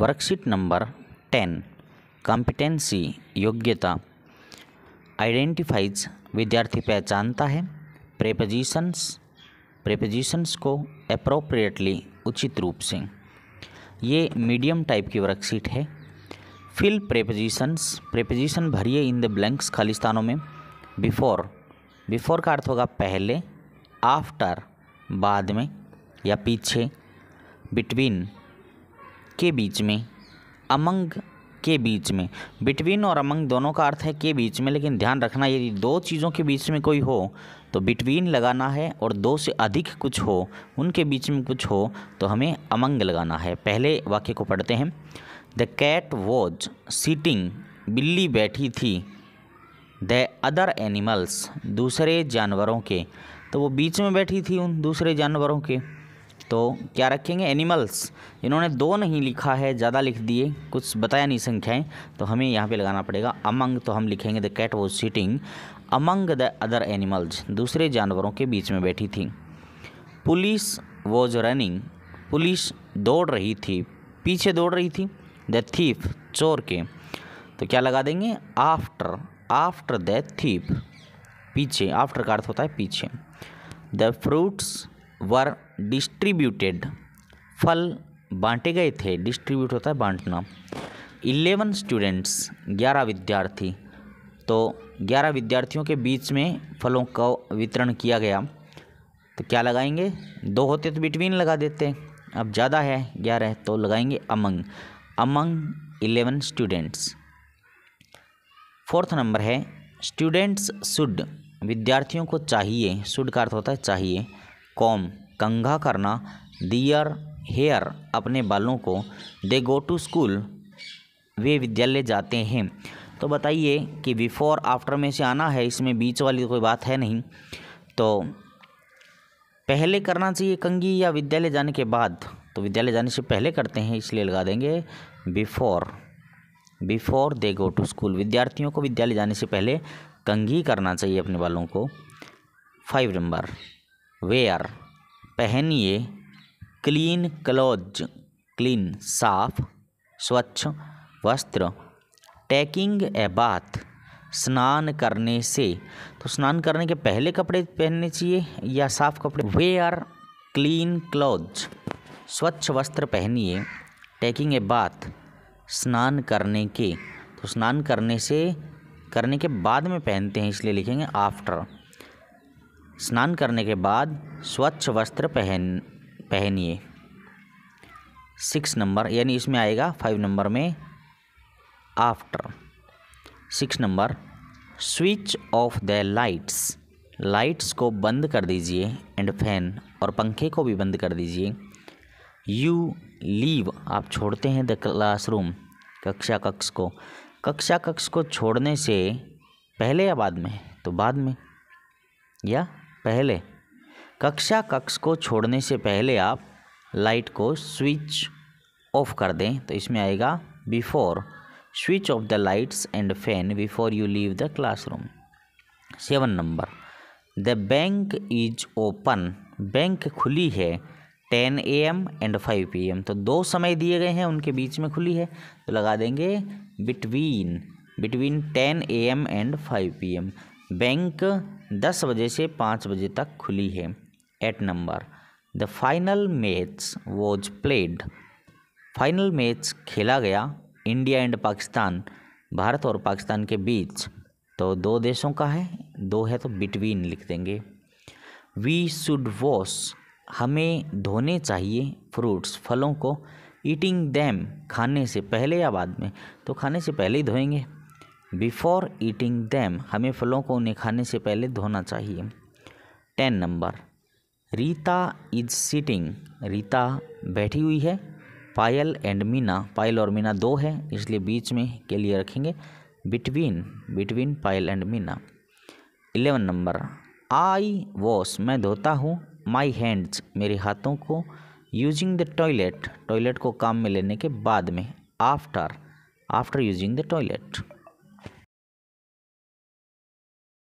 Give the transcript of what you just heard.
worksheet number ten competency योग्यता identifies विद्यार्थी पहचानता है प्रेपोजिशंस प्रेपोजिशंस को अप्रोप्रिएटली उचित रूप से ये मीडियम टाइप की वर्कशीट है फिल प्रेपोजिशंस प्रेपोजिशन भरिए इन द ब्लैंक्स खाली स्थानों में बिफोर बिफोर का अर्थ होगा पहले आफ्टर बाद में या पीछे बिटवीन के बीच में अमंग के बीच में बिटवीन और अमंग दोनों का अर्थ है के बीच में लेकिन ध्यान रखना यदि दो चीज़ों के बीच में कोई हो तो बिटवीन लगाना है और दो से अधिक कुछ हो उनके बीच में कुछ हो तो हमें अमंग लगाना है पहले वाक्य को पढ़ते हैं द कैट वॉज सीटिंग बिल्ली बैठी थी द अदर एनिमल्स दूसरे जानवरों के तो वो बीच में बैठी थी उन दूसरे जानवरों के तो क्या रखेंगे एनिमल्स इन्होंने दो नहीं लिखा है ज़्यादा लिख दिए कुछ बताया नहीं संख्याएं तो हमें यहाँ पे लगाना पड़ेगा अमंग तो हम लिखेंगे the cat was sitting among the other animals दूसरे जानवरों के बीच में बैठी थी पुलिस वॉज रनिंग पुलिस दौड़ रही थी पीछे दौड़ रही थी द थीप चोर के तो क्या लगा देंगे आफ्टर आफ्टर द थीप पीछे आफ्टर का अर्थ होता है पीछे द फ्रूट्स वर डिस्ट्रीब्यूटेड फल बांटे गए थे डिस्ट्रीब्यूट होता है बांटना इलेवन स्टूडेंट्स ग्यारह विद्यार्थी तो ग्यारह विद्यार्थियों के बीच में फलों का वितरण किया गया तो क्या लगाएंगे दो होते तो बिटवीन लगा देते अब ज़्यादा है ग्यारह तो लगाएंगे among among eleven students fourth number है स्टूडेंट्स शुड विद्यार्थियों को चाहिए शुड का अर्थ होता है चाहिए कॉम कंघा करना दियर हेयर अपने बालों को दे गो टू स्कूल वे विद्यालय जाते हैं तो बताइए कि बिफोर आफ्टर में से आना है इसमें बीच वाली कोई बात है नहीं तो पहले करना चाहिए कंगी या विद्यालय जाने के बाद तो विद्यालय जाने से पहले करते हैं इसलिए लगा देंगे before before they go to school विद्यार्थियों को विद्यालय जाने से पहले कंगी करना चाहिए अपने बालों को फाइव नंबर वेयर पहनिए क्लीन क्लोज क्लीन साफ स्वच्छ वस्त्र टेकिंग ए बाथ स्नान करने से तो स्नान करने के पहले कपड़े पहनने चाहिए या साफ कपड़े वेयर क्लीन क्लोज स्वच्छ वस्त्र पहनिए टेकिंग ए बाथ स्नान करने के तो स्नान करने से करने के बाद में पहनते हैं इसलिए लिखेंगे आफ्टर स्नान करने के बाद स्वच्छ वस्त्र पहन पहनिए सिक्स नंबर यानी इसमें आएगा फाइव नंबर में after six number switch off the lights lights को बंद कर दीजिए एंड फैन और पंखे को भी बंद कर दीजिए यू लीव आप छोड़ते हैं द क्लासरूम कक्षा कक्ष को कक्षा कक्ष को छोड़ने से पहले या बाद में तो बाद में या पहले कक्षा कक्ष को छोड़ने से पहले आप लाइट को स्विच ऑफ कर दें तो इसमें आएगा before switch off the lights and fan before you leave the classroom seven number the bank is open bank खुली है ten A M and five P M तो दो समय दिए गए हैं उनके बीच में खुली है तो लगा देंगे between between ten A M and five P M bank दस बजे से पाँच बजे तक खुली है eight number the final match was played final match खेला गया इंडिया एंड पाकिस्तान भारत और पाकिस्तान के बीच तो दो देशों का है दो है तो बिटवीन लिख देंगे वी शुड वॉश हमें धोने चाहिए फ्रूट्स फलों को ईटिंग दैम खाने से पहले या बाद में तो खाने से पहले ही धोएंगे बिफोर ईटिंग दैम हमें फलों को उन्हें खाने से पहले धोना चाहिए ten number Rita is sitting Rita बैठी हुई है पायल एंड मीना पायल और मीना दो है इसलिए बीच में के लिए रखेंगे between between Payal and Meena eleven number I wash मैं धोता हूँ माई हैंड्स मेरे हाथों को यूजिंग द टॉयलेट टॉयलेट को काम में लेने के बाद में after after using the toilet